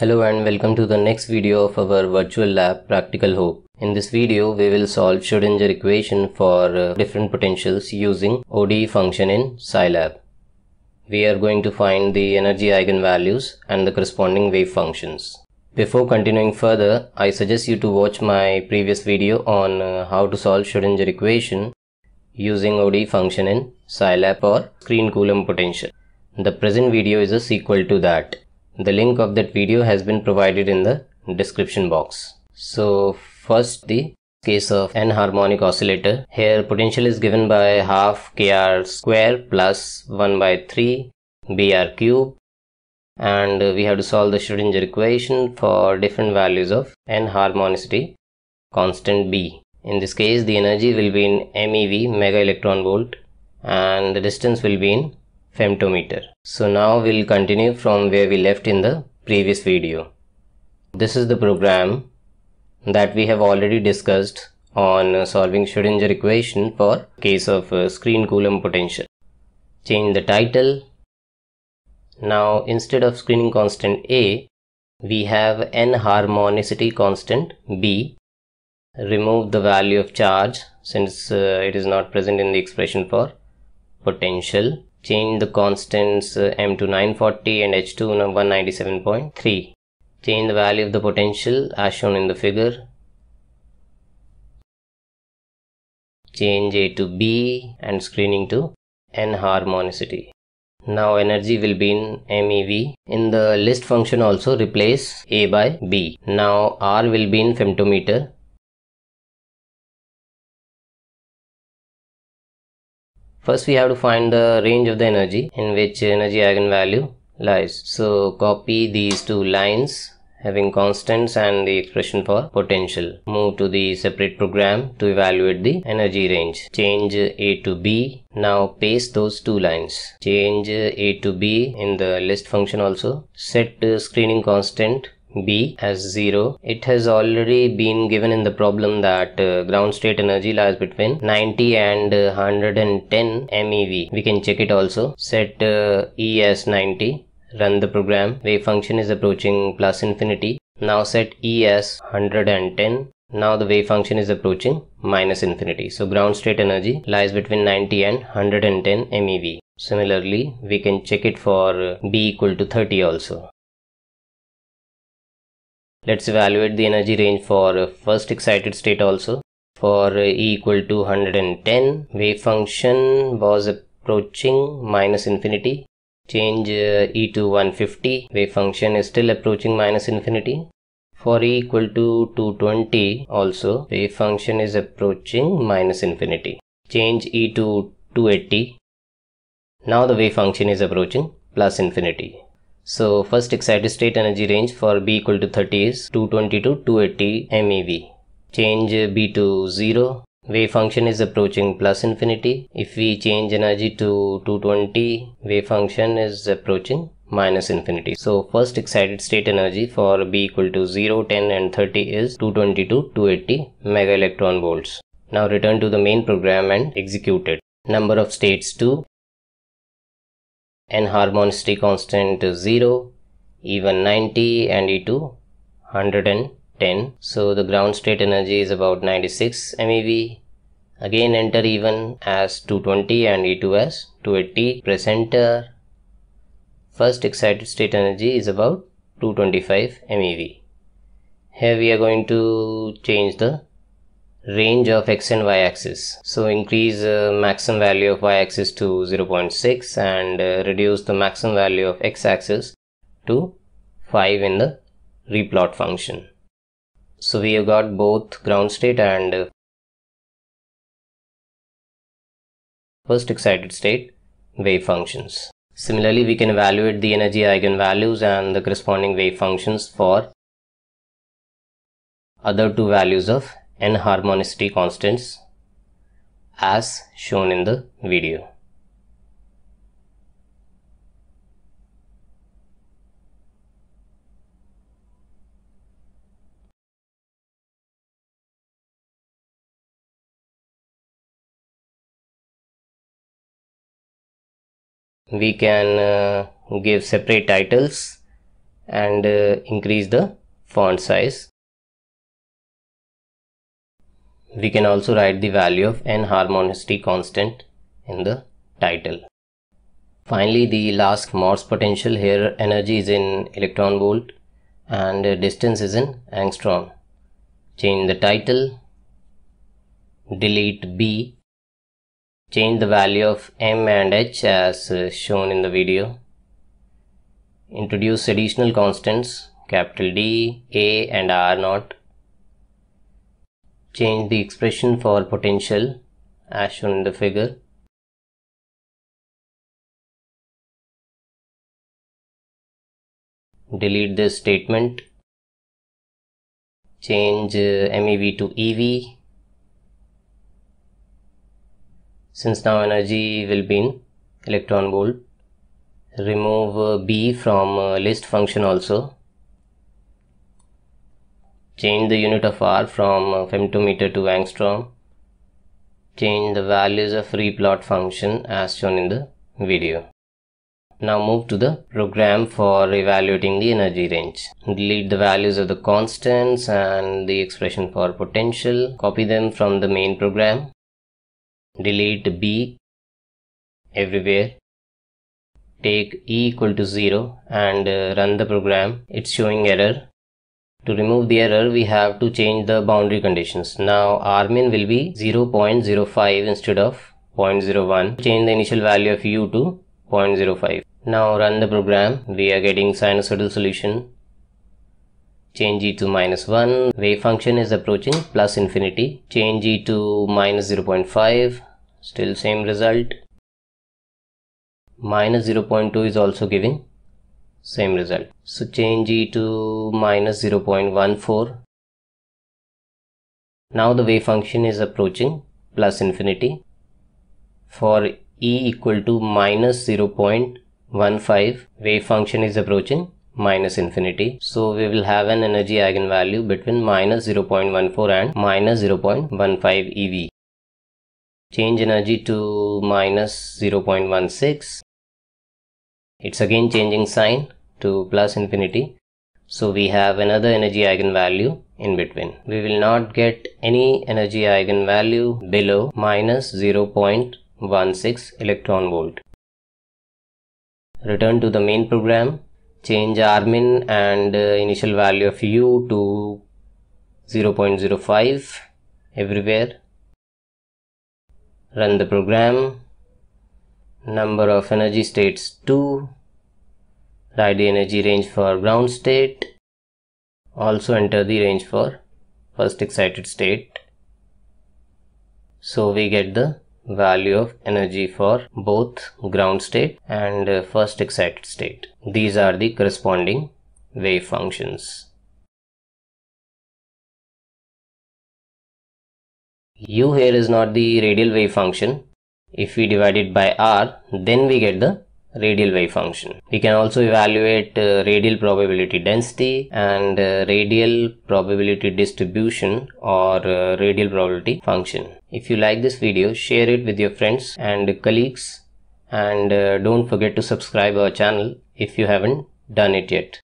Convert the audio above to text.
Hello and welcome to the next video of our virtual lab Practical Hope. In this video, we will solve Schrodinger equation for uh, different potentials using ODE function in Scilab. We are going to find the energy eigenvalues and the corresponding wave functions. Before continuing further, I suggest you to watch my previous video on uh, how to solve Schrodinger equation using ODE function in Scilab or screen Coulomb potential. The present video is a sequel to that. The link of that video has been provided in the description box. So first the case of n-harmonic oscillator. Here potential is given by half kr square plus 1 by 3 br cube and we have to solve the Schrodinger equation for different values of n harmonicity constant b. In this case the energy will be in MeV mega electron volt and the distance will be in femtometer. So now we'll continue from where we left in the previous video. This is the program that we have already discussed on uh, solving Schrodinger equation for case of uh, screen Coulomb potential. Change the title. Now instead of screening constant A, we have n harmonicity constant B. Remove the value of charge since uh, it is not present in the expression for potential Change the constants uh, M to 940 and H to 197.3. Change the value of the potential as shown in the figure. Change A to B and screening to N harmonicity. Now energy will be in MeV. In the list function also replace A by B. Now R will be in femtometer First we have to find the range of the energy in which energy eigenvalue lies. So copy these two lines having constants and the expression for potential. Move to the separate program to evaluate the energy range. Change A to B. Now paste those two lines. Change A to B in the list function also. Set screening constant B as 0. It has already been given in the problem that uh, ground state energy lies between 90 and 110 uh, MeV. We can check it also. Set uh, E as 90. Run the program. Wave function is approaching plus infinity. Now set E as 110. Now the wave function is approaching minus infinity. So ground state energy lies between 90 and 110 MeV. Similarly, we can check it for uh, B equal to 30 also. Let's evaluate the energy range for uh, first excited state also. For uh, E equal to 110, wave function was approaching minus infinity. Change uh, E to 150, wave function is still approaching minus infinity. For E equal to 220 also, wave function is approaching minus infinity. Change E to 280. Now the wave function is approaching plus infinity. So first excited state energy range for B equal to 30 is 220 to 280 MeV. Change B to 0. Wave function is approaching plus infinity. If we change energy to 220, wave function is approaching minus infinity. So first excited state energy for B equal to 0, 10 and 30 is 220 to 280 mega electron volts. Now return to the main program and execute it. Number of states 2, enharmonicity constant to 0 even 90 and e 2 110 so the ground state energy is about 96 MeV again enter even as 220 and e2 as 280 press enter first excited state energy is about 225 MeV here we are going to change the range of x and y axis so increase uh, maximum value of y axis to 0.6 and uh, reduce the maximum value of x axis to 5 in the replot function so we have got both ground state and uh, first excited state wave functions similarly we can evaluate the energy eigenvalues and the corresponding wave functions for other two values of enharmonicity constants as shown in the video. we can uh, give separate titles and uh, increase the font size We can also write the value of n harmonicity constant in the title. Finally, the last Morse potential here energy is in electron volt and distance is in angstrom. Change the title, delete B, change the value of M and H as shown in the video, introduce additional constants capital D, A and R naught Change the expression for potential as shown in the figure. Delete this statement. Change uh, MEV to EV. Since now energy will be in electron volt remove uh, b from uh, list function also change the unit of R from uh, femtometer to angstrom, change the values of replot function as shown in the video. Now move to the program for evaluating the energy range. Delete the values of the constants and the expression for potential. Copy them from the main program. Delete B everywhere. Take E equal to 0 and uh, run the program. It's showing error. To remove the error, we have to change the boundary conditions. Now R min will be 0.05 instead of 0.01. Change the initial value of u to 0.05. Now run the program. We are getting sinusoidal solution. Change e to minus 1. Wave function is approaching plus infinity. Change e to minus 0.5. Still same result. Minus 0.2 is also giving same result so change e to minus 0.14 now the wave function is approaching plus infinity for e equal to minus 0.15 wave function is approaching minus infinity so we will have an energy eigenvalue between minus 0.14 and minus 0.15 eV change energy to minus 0.16 it's again changing sign to plus infinity so we have another energy eigenvalue in between. We will not get any energy eigenvalue below minus 0.16 electron volt. Return to the main program. Change Armin and uh, initial value of U to 0.05 everywhere. Run the program. Number of energy states 2 the energy range for ground state also enter the range for first excited state so we get the value of energy for both ground state and uh, first excited state these are the corresponding wave functions u here is not the radial wave function if we divide it by r then we get the radial wave function. We can also evaluate uh, radial probability density and uh, radial probability distribution or uh, radial probability function. If you like this video, share it with your friends and colleagues and uh, don't forget to subscribe our channel if you haven't done it yet.